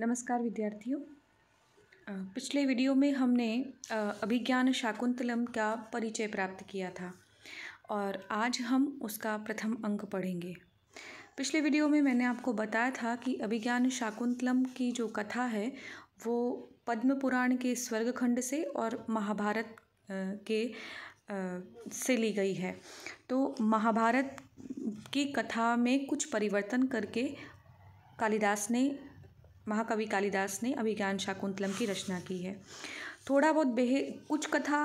नमस्कार विद्यार्थियों पिछले वीडियो में हमने अभिज्ञान शाकुंतलम का परिचय प्राप्त किया था और आज हम उसका प्रथम अंक पढ़ेंगे पिछले वीडियो में मैंने आपको बताया था कि अभिज्ञान शाकुंतलम की जो कथा है वो पद्म पुराण के स्वर्गखंड से और महाभारत के से ली गई है तो महाभारत की कथा में कुछ परिवर्तन करके कालिदास ने महाकवि कालिदास ने अभिज्ञान शाकुंतलम की रचना की है थोड़ा बहुत बेहे कुछ कथा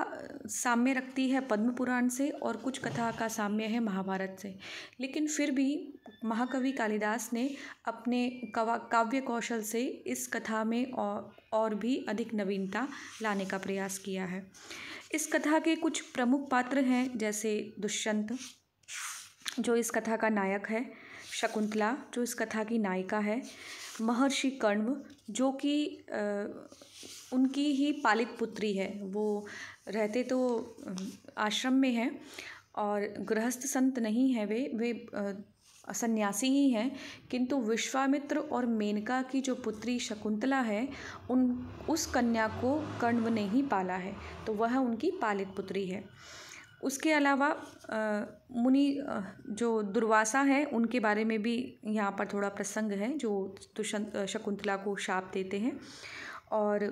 साम्य रखती है पद्म पुराण से और कुछ कथा का साम्य है महाभारत से लेकिन फिर भी महाकवि कालिदास ने अपने कवा काव्य कौशल से इस कथा में और और भी अधिक नवीनता लाने का प्रयास किया है इस कथा के कुछ प्रमुख पात्र हैं जैसे दुष्यंत जो इस कथा का नायक है शकुंतला जो इस कथा की नायिका है महर्षि कण्व जो कि उनकी ही पालित पुत्री है वो रहते तो आश्रम में हैं और गृहस्थ संत नहीं हैं वे वे सन्यासी ही हैं किंतु विश्वामित्र और मेनका की जो पुत्री शकुंतला है उन उस कन्या को कण्व ने ही पाला है तो वह उनकी पालित पुत्री है उसके अलावा मुनि जो दुर्वासा हैं उनके बारे में भी यहाँ पर थोड़ा प्रसंग है जो दुष्यंत शकुंतला को शाप देते हैं और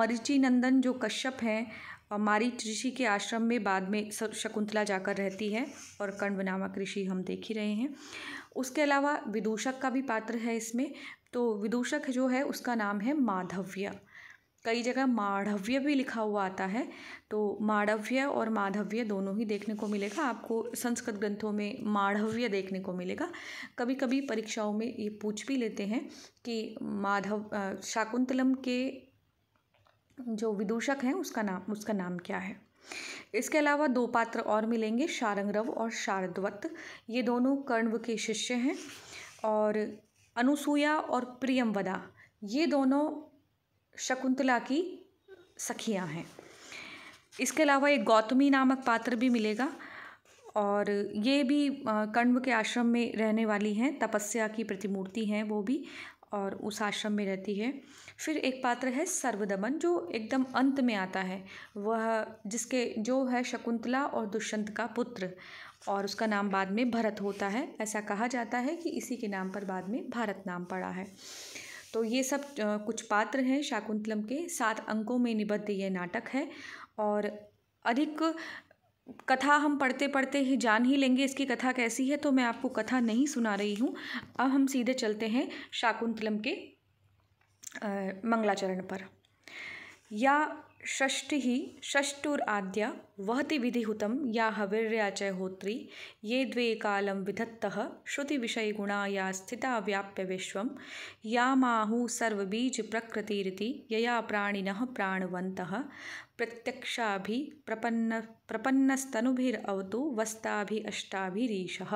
मरिची नंदन जो कश्यप हैं मारीच ऋषि के आश्रम में बाद में शकुंतला जाकर रहती है और कण्व नामक ऋषि हम देख ही रहे हैं उसके अलावा विदूषक का भी पात्र है इसमें तो विदूषक जो है उसका नाम है माधव्य कई जगह माढ़व्य भी लिखा हुआ आता है तो माढ़व्य और माधव्य दोनों ही देखने को मिलेगा आपको संस्कृत ग्रंथों में माढ़व्य देखने को मिलेगा कभी कभी परीक्षाओं में ये पूछ भी लेते हैं कि माधव शाकुंतलम के जो विदूषक हैं उसका नाम उसका नाम क्या है इसके अलावा दो पात्र और मिलेंगे शारंगरव और शारदवत ये दोनों कर्णव के शिष्य हैं और अनुसुया और प्रियमवदा ये दोनों शकुंतला की सखियां हैं इसके अलावा एक गौतमी नामक पात्र भी मिलेगा और ये भी कण्व के आश्रम में रहने वाली हैं तपस्या की प्रतिमूर्ति हैं वो भी और उस आश्रम में रहती है फिर एक पात्र है सर्वदमन जो एकदम अंत में आता है वह जिसके जो है शकुंतला और दुष्यंत का पुत्र और उसका नाम बाद में भरत होता है ऐसा कहा जाता है कि इसी के नाम पर बाद में भारत नाम पड़ा है तो ये सब कुछ पात्र हैं शाकुंतलम के सात अंकों में निबद्ध ये नाटक है और अधिक कथा हम पढ़ते पढ़ते ही जान ही लेंगे इसकी कथा कैसी है तो मैं आपको कथा नहीं सुना रही हूँ अब हम सीधे चलते हैं शाकुंतलम के मंगलाचरण पर या षष्टुर आद्य वहति विधिहुतं या होत्री ये द्वे श्रुति विषय गुणा या स्थिता व्याप्य विश्व विश्वं सर्वीज सर्वबीजप्रकृतिरिति यया प्राणिनः प्राणवन्तः प्रत्यक्षा प्रपन्न प्रपन्नस्तनुभिरवतु वस्ताभि अष्टाभिरीशः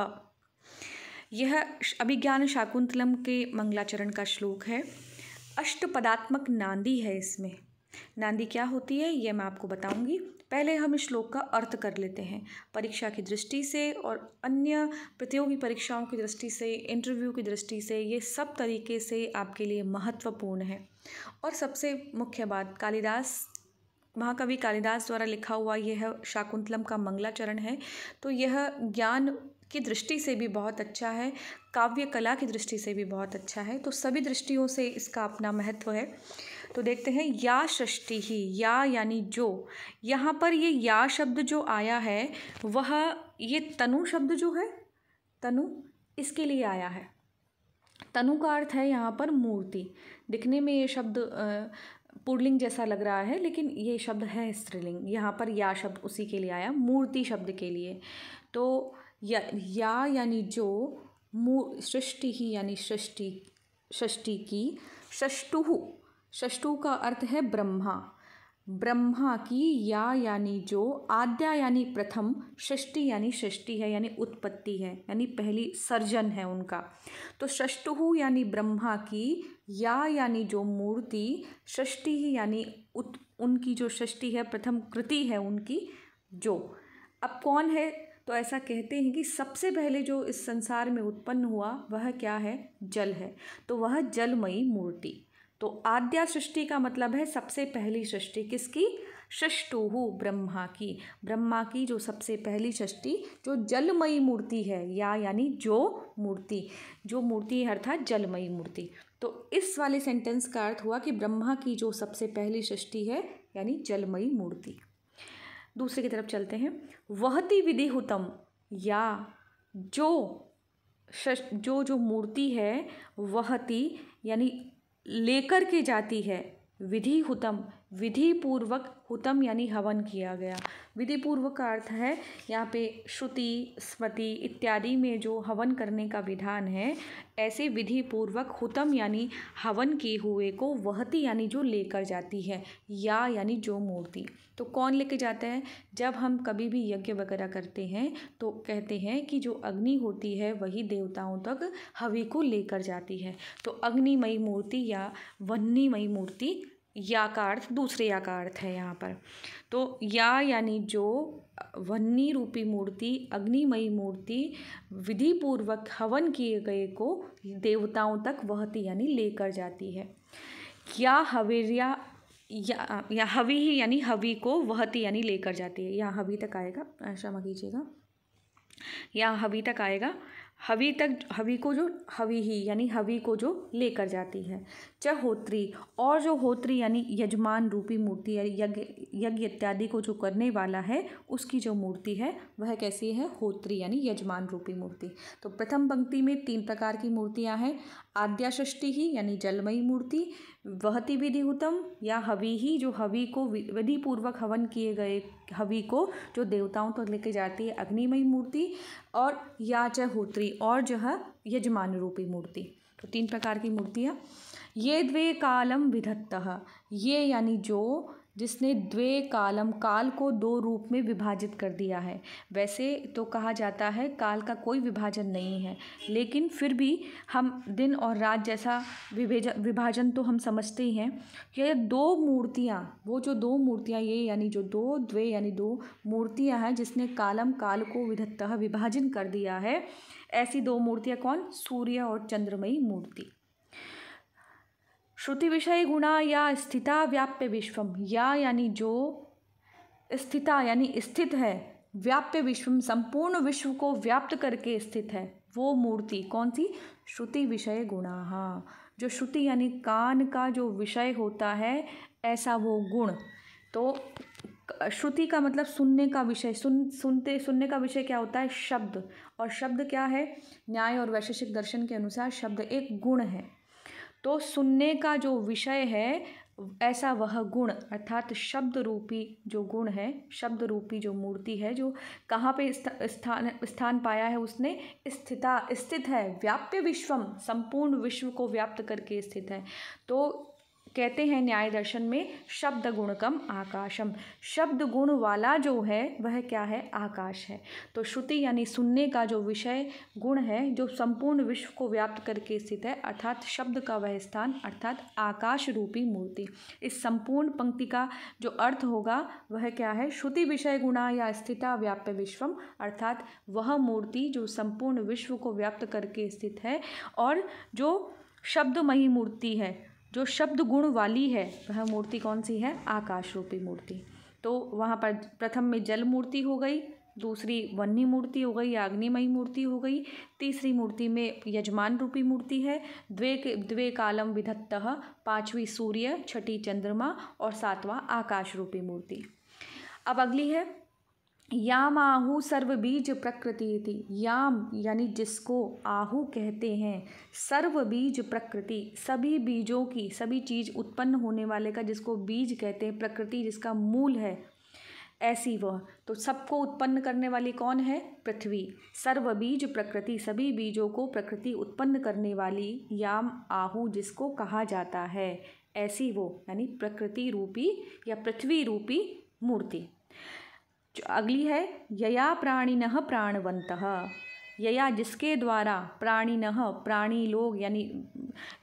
यह अभिज्ञान शाकुंतलम के मंगलाचरण का श्लोक है अष्ट पदात्मक नांदी है इसमें नांदी क्या होती है यह मैं आपको बताऊंगी पहले हम इस श्लोक का अर्थ कर लेते हैं परीक्षा की दृष्टि से और अन्य प्रतियोगी परीक्षाओं की दृष्टि से इंटरव्यू की दृष्टि से ये सब तरीके से आपके लिए महत्वपूर्ण है और सबसे मुख्य बात कालिदास महाकवि कालिदास द्वारा लिखा हुआ यह शाकुंतलम का मंगला चरण है तो यह ज्ञान की दृष्टि से भी बहुत अच्छा है काव्य कला की दृष्टि से भी बहुत अच्छा है तो सभी दृष्टियों से इसका अपना महत्व है तो देखते हैं या सृष्टि ही या यानी जो यहाँ पर ये या शब्द जो आया है वह ये तनु शब्द जो है तनु इसके लिए आया है तनु का अर्थ है यहाँ पर मूर्ति दिखने में ये शब्द पुर्लिंग जैसा लग रहा है लेकिन ये शब्द है स्त्रीलिंग यहाँ पर या शब्द उसी के लिए आया मूर्ति शब्द के लिए तो या, या यानी जो मू सृष्टि ही यानी सृष्टि सृष्टि की षष्टु षष्टु का अर्थ है ब्रह्मा ब्रह्मा की या यानी जो आद्या यानी प्रथम षष्टि यानी षष्टि है यानी उत्पत्ति है यानी पहली सर्जन है उनका तो षष्टु यानी ब्रह्मा की या यानी जो मूर्ति षष्टि यानी उत उनकी जो षष्टि है प्रथम कृति है उनकी जो अब कौन है तो ऐसा कहते हैं कि सबसे पहले जो इस संसार में उत्पन्न हुआ वह क्या है जल है तो वह जलमयी मूर्ति तो आद्या सृष्टि का मतलब है सबसे पहली सृष्टि किसकी सृष्टुहु ब्रह्मा की ब्रह्मा की जो सबसे पहली सृष्टि जो जलमयी मूर्ति है या यानी जो मूर्ति जो मूर्ति अर्थात जलमयी मूर्ति तो इस वाले सेंटेंस का अर्थ हुआ कि ब्रह्मा की जो सबसे पहली सृष्टि है यानी जलमयी मूर्ति दूसरे की तरफ चलते हैं वहति विधि हुतम या जो जो जो मूर्ति है वहती यानी लेकर के जाती है विधि हुतम विधि पूर्वक हुतम यानी हवन किया गया विधि पूर्वक का अर्थ है यहाँ पे श्रुति स्मृति इत्यादि में जो हवन करने का विधान है ऐसे विधि पूर्वक हुतम यानी हवन किए हुए को वहती यानी जो लेकर जाती है या यानी जो मूर्ति तो कौन लेके जाता है जब हम कभी भी यज्ञ वगैरह करते हैं तो कहते हैं कि जो अग्नि होती है वही देवताओं तक हवि को लेकर जाती है तो अग्निमयी मूर्ति या वन्नीमयी मूर्ति या का अर्थ दूसरे या का अर्थ है यहाँ पर तो या यानी जो वन्नी रूपी मूर्ति अग्निमयी मूर्ति विधि पूर्वक हवन किए गए को देवताओं तक वहती यानी लेकर जाती है या हवेरिया या, या हवी ही यानी हवी को वहती यानी लेकर जाती है यहाँ हवी तक आएगा क्षमा कीजिएगा यहाँ हवी तक आएगा हवी तक हवी को जो हवी ही यानी हवी को जो लेकर जाती है चहोत्री और जो होत्री यानी यजमान रूपी मूर्ति या यज्ञ यज्ञ इत्यादि को जो करने वाला है उसकी जो मूर्ति है वह कैसी है होत्री यानी यजमान रूपी मूर्ति तो प्रथम पंक्ति में तीन प्रकार की मूर्तियां हैं आद्याषष्टि ही यानी जलमयी मूर्ति वहति उत्तम या हवी ही जो हवी को विधिपूर्वक हवन किए गए हवि को जो देवताओं तक तो लेके जाती है अग्निमय मूर्ति और या चहोत्री और जो है यजमान रूपी मूर्ति तो तीन प्रकार की मूर्तियाँ ये द्वे कालम विधत्त ये यानी जो जिसने द्वे कालम काल को दो रूप में विभाजित कर दिया है वैसे तो कहा जाता है काल का कोई विभाजन नहीं है लेकिन फिर भी हम दिन और रात जैसा विभेजन विभाजन तो हम समझते ही हैं यह दो मूर्तियाँ वो जो दो मूर्तियाँ ये यानी जो दो द्वे यानी दो मूर्तियाँ हैं जिसने कालम काल को विधत्तः विभाजन कर दिया है ऐसी दो मूर्तियाँ कौन सूर्य और चंद्रमयी मूर्ति श्रुति विषय गुणा या स्थिता व्याप्य विश्वम या यानी जो स्थिता यानी स्थित है व्याप्य विश्वम संपूर्ण विश्व को व्याप्त करके स्थित है वो मूर्ति कौन सी श्रुति विषय हाँ जो श्रुति यानी कान का जो विषय होता है ऐसा वो गुण तो श्रुति का मतलब सुनने का विषय सुन सुनते सुनने का विषय क्या होता है शब्द और शब्द क्या है न्याय और वैशेषिक दर्शन के अनुसार शब्द एक गुण है तो सुनने का जो विषय है ऐसा वह गुण अर्थात शब्द रूपी जो गुण है शब्द रूपी जो मूर्ति है जो कहाँ पे स्थान स्थान पाया है उसने स्थिता स्थित है व्याप्य विश्वम संपूर्ण विश्व को व्याप्त करके स्थित है तो कहते हैं न्याय दर्शन में शब्द गुणकम आकाशम शब्द गुण वाला जो है वह क्या है आकाश है तो श्रुति यानी सुनने का जो विषय गुण है जो संपूर्ण विश्व को व्याप्त करके स्थित है अर्थात शब्द का वह स्थान अर्थात आकाश रूपी मूर्ति इस संपूर्ण पंक्ति का जो अर्थ होगा वह क्या है श्रुति विषय गुणा या स्थिता व्याप्य विश्वम अर्थात वह मूर्ति जो संपूर्ण विश्व को व्याप्त करके स्थित है और जो शब्दमयी मूर्ति है जो शब्द गुण वाली है वह मूर्ति कौन सी है आकाश रूपी मूर्ति तो वहाँ पर प्रथम में जल मूर्ति हो गई दूसरी वन्नी मूर्ति हो गई आग्निमयी मूर्ति हो गई तीसरी मूर्ति में यजमान रूपी मूर्ति है द्वे द्वे कालम विधत्त पांचवी सूर्य छठी चंद्रमा और सातवां आकाश रूपी मूर्ति अब अगली है याम आहु सर्व बीज प्रकृति थी याम यानी जिसको आहु कहते हैं सर्व बीज प्रकृति सभी बीजों की सभी चीज़ उत्पन्न होने वाले का जिसको बीज कहते हैं प्रकृति जिसका मूल है ऐसी वह तो सबको उत्पन्न करने वाली कौन है पृथ्वी सर्व बीज प्रकृति सभी बीजों को प्रकृति उत्पन्न करने वाली याम आहु जिसको कहा जाता है ऐसी वो यानी प्रकृति रूपी या पृथ्वी रूपी मूर्ति अगली है यया प्राणिन प्राणवंत यया जिसके द्वारा न प्राणी लोग यानी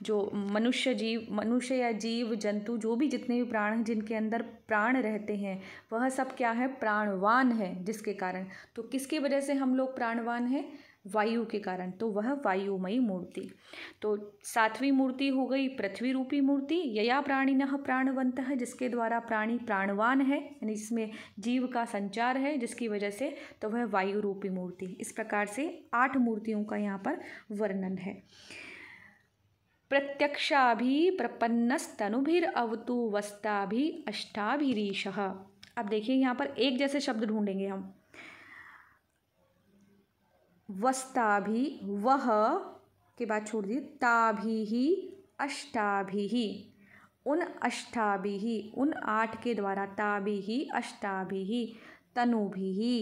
जो मनुष्य जीव मनुष्य या जीव जंतु जो भी जितने भी प्राण हैं जिनके अंदर प्राण रहते हैं वह सब क्या है प्राणवान है जिसके कारण तो किसकी वजह से हम लोग प्राणवान हैं वायु के कारण तो वह वायुमयी मूर्ति तो सातवीं मूर्ति हो गई पृथ्वी रूपी मूर्ति यया प्राणी न प्राणवंत है जिसके द्वारा प्राणी प्राणवान है यानी इसमें जीव का संचार है जिसकी वजह से तो वह वायु रूपी मूर्ति इस प्रकार से आठ मूर्तियों का यहाँ पर वर्णन है प्रत्यक्षा भी प्रपन्नस्तनुभिर अवतु भी अष्टाभिरीश अब देखिए यहाँ पर एक जैसे शब्द ढूंढेंगे हम भी वह के बाद छोड़ दिए ताभी ही अष्टाभी ही उन अष्टाभि ही उन आठ के द्वारा ताभी ही अष्टाभी ही भी ही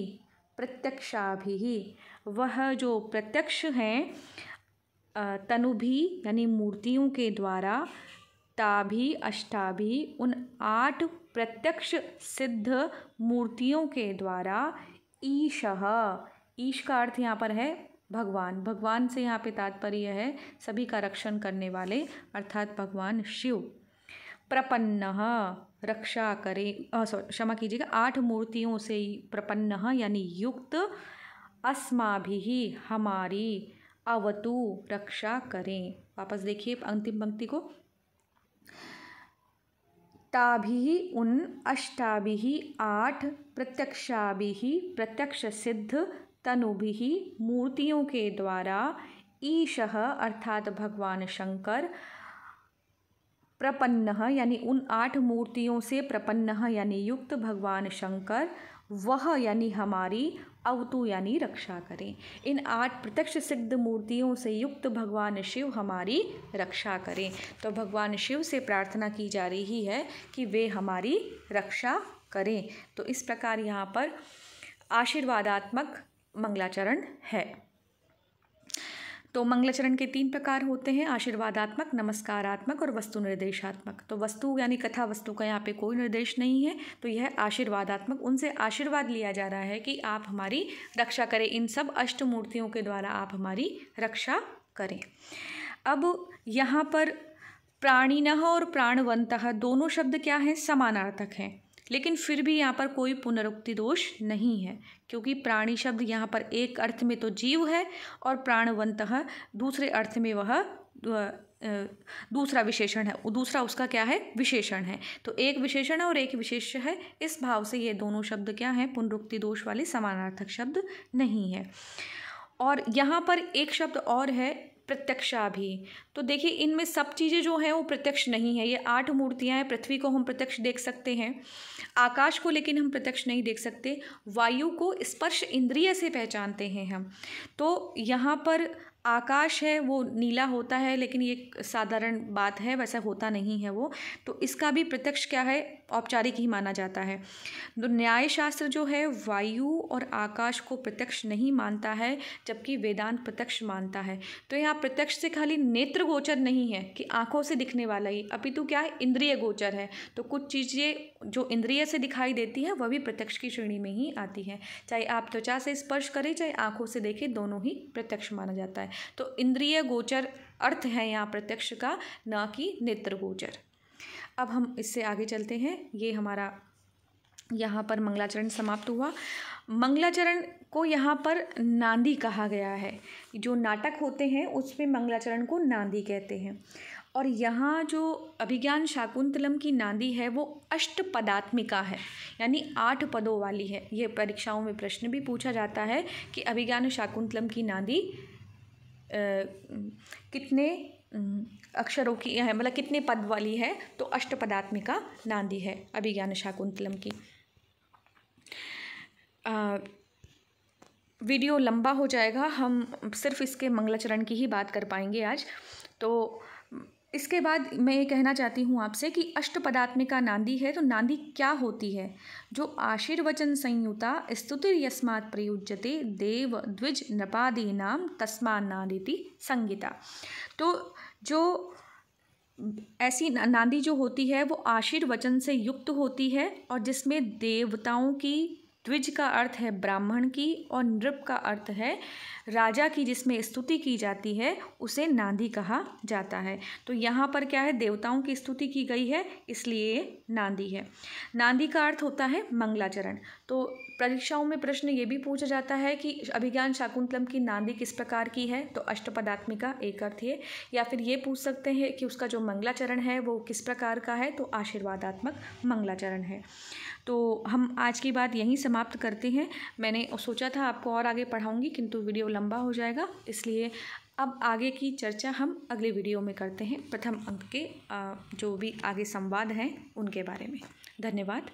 प्रत्यक्षाभि ही वह जो प्रत्यक्ष हैं तनुभि यानी मूर्तियों के द्वारा ताभी अष्टाभी उन आठ प्रत्यक्ष सिद्ध मूर्तियों के द्वारा ईश ईश का अर्थ यहाँ पर है भगवान भगवान से यहाँ पे तात्पर्य है सभी का रक्षण करने वाले अर्थात भगवान शिव प्रपन्न रक्षा करें सॉरी क्षमा कीजिएगा आठ मूर्तियों से प्रपन्न यानी युक्त अस्मा भी हमारी अवतु रक्षा करें वापस देखिए अंतिम पंक्ति को ताभि उन अष्टाभि आठ प्रत्यक्षाभि प्रत्यक्ष सिद्ध भी मूर्तियों के द्वारा ईश अर्थात भगवान शंकर प्रपन्न यानी उन आठ मूर्तियों से प्रपन्न यानी युक्त भगवान शंकर वह यानी हमारी अवतु यानी रक्षा करें इन आठ प्रत्यक्ष सिद्ध मूर्तियों से युक्त भगवान शिव हमारी रक्षा करें तो भगवान शिव से प्रार्थना की जा रही है कि वे हमारी रक्षा करें तो इस प्रकार यहाँ पर आशीर्वादात्मक मंगलाचरण है तो मंगलाचरण के तीन प्रकार होते हैं आशीर्वादात्मक नमस्कारात्मक और वस्तु निर्देशात्मक तो वस्तु यानी कथा वस्तु का यहाँ पे कोई निर्देश नहीं है तो यह आशीर्वादात्मक उनसे आशीर्वाद लिया जा रहा है कि आप हमारी रक्षा करें इन सब अष्टमूर्तियों के द्वारा आप हमारी रक्षा करें अब यहाँ पर प्राणिन और प्राणवंत दोनों शब्द क्या हैं समानार्थक हैं लेकिन फिर भी यहाँ पर कोई पुनरुक्ति दोष नहीं है क्योंकि प्राणी शब्द यहाँ पर एक अर्थ में तो जीव है और प्राणवंत दूसरे अर्थ में वह दूसरा विशेषण है दूसरा उसका क्या है विशेषण है तो एक विशेषण है और एक विशेष है इस भाव से ये दोनों शब्द क्या हैं पुनरुक्ति दोष वाले समानार्थक शब्द नहीं है और यहाँ पर एक शब्द और है प्रत्यक्षा भी तो देखिए इनमें सब चीज़ें जो हैं वो प्रत्यक्ष नहीं है ये आठ मूर्तियाँ हैं पृथ्वी को हम प्रत्यक्ष देख सकते हैं आकाश को लेकिन हम प्रत्यक्ष नहीं देख सकते वायु को स्पर्श इंद्रिय से पहचानते हैं हम तो यहाँ पर आकाश है वो नीला होता है लेकिन ये साधारण बात है वैसा होता नहीं है वो तो इसका भी प्रत्यक्ष क्या है औपचारिक ही माना जाता है तो न्याय शास्त्र जो है वायु और आकाश को प्रत्यक्ष नहीं मानता है जबकि वेदांत प्रत्यक्ष मानता है तो यहाँ प्रत्यक्ष से खाली नेत्र गोचर नहीं है कि आँखों से दिखने वाला ही अपितु क्या है इंद्रिय गोचर है तो कुछ चीज़ें जो इंद्रिय से दिखाई देती है वह भी प्रत्यक्ष की श्रेणी में ही आती है चाहे आप त्वचा से स्पर्श करें चाहे आँखों से देखें दोनों ही प्रत्यक्ष माना जाता है तो इंद्रिय गोचर अर्थ है यहाँ प्रत्यक्ष का ना कि नेत्र गोचर अब हम इससे आगे चलते हैं ये हमारा यहाँ पर मंगलाचरण समाप्त हुआ मंगलाचरण को यहाँ पर नांदी कहा गया है जो नाटक होते हैं उसमें मंगलाचरण को नांदी कहते हैं और यहाँ जो अभिज्ञान शाकुंतलम की नांदी है वो अष्ट पदात्मिका है यानी आठ पदों वाली है ये परीक्षाओं में प्रश्न भी पूछा जाता है कि अभिज्ञान शाकुंतलम की नांदी कितने अक्षरों की है मतलब कितने पद वाली है तो अष्टपदात्मिका नांदी है अभिज्ञान शाकुंतलम की आ, वीडियो लंबा हो जाएगा हम सिर्फ इसके मंगलाचरण की ही बात कर पाएंगे आज तो इसके बाद मैं ये कहना चाहती हूँ आपसे कि अष्टपदात्मिका नांदी है तो नांदी क्या होती है जो आशीर्वचन संयुता स्तुतिर्यस्मात् प्रयुज्यते देव द्विज नृपादी नाम तस्मा नादिति संगीता तो जो ऐसी नांदी जो होती है वो आशीर्वचन से युक्त होती है और जिसमें देवताओं की द्विज का अर्थ है ब्राह्मण की और नृप का अर्थ है राजा की जिसमें स्तुति की जाती है उसे नांदी कहा जाता है तो यहाँ पर क्या है देवताओं की स्तुति की गई है इसलिए नांदी है नांदी का अर्थ होता है मंगलाचरण तो परीक्षाओं में प्रश्न ये भी पूछा जाता है कि अभिज्ञान शाकुंतलम की नांदी किस प्रकार की है तो अष्टपदात्मिका एक अर्थ है या फिर ये पूछ सकते हैं कि उसका जो मंगलाचरण है वो किस प्रकार का है तो आशीर्वादात्मक मंगलाचरण है तो हम आज की बात यहीं समाप्त करते हैं मैंने सोचा था आपको और आगे पढ़ाऊँगी किंतु वीडियो लंबा हो जाएगा इसलिए अब आगे की चर्चा हम अगले वीडियो में करते हैं प्रथम अंक के जो भी आगे संवाद हैं उनके बारे में धन्यवाद